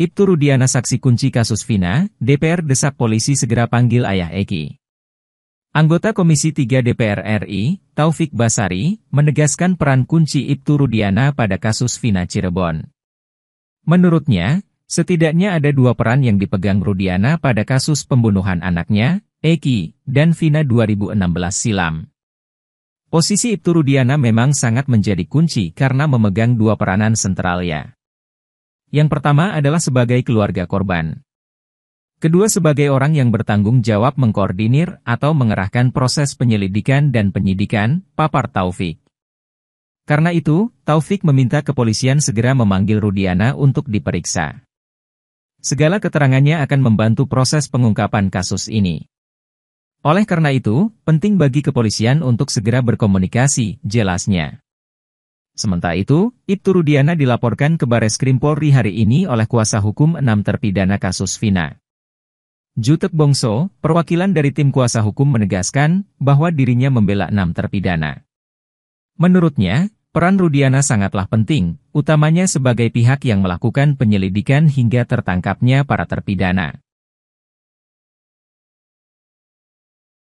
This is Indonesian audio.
Ibtu Rudiana saksi kunci kasus Vina, DPR desak polisi segera panggil ayah Eki. Anggota Komisi 3 DPR RI, Taufik Basari, menegaskan peran kunci Ibtu Rudiana pada kasus Vina Cirebon. Menurutnya, setidaknya ada dua peran yang dipegang Rudiana pada kasus pembunuhan anaknya, Eki, dan Vina 2016 silam. Posisi Ibtu Rudiana memang sangat menjadi kunci karena memegang dua peranan sentralnya. Yang pertama adalah sebagai keluarga korban. Kedua sebagai orang yang bertanggung jawab mengkoordinir atau mengerahkan proses penyelidikan dan penyidikan, papar Taufik. Karena itu, Taufik meminta kepolisian segera memanggil Rudiana untuk diperiksa. Segala keterangannya akan membantu proses pengungkapan kasus ini. Oleh karena itu, penting bagi kepolisian untuk segera berkomunikasi, jelasnya. Sementara itu, Ibtu Rudiana dilaporkan ke Bares Krim Polri hari ini oleh kuasa hukum enam terpidana kasus Vina. Jutek Bongso, perwakilan dari tim kuasa hukum menegaskan bahwa dirinya membela enam terpidana. Menurutnya, peran Rudiana sangatlah penting, utamanya sebagai pihak yang melakukan penyelidikan hingga tertangkapnya para terpidana.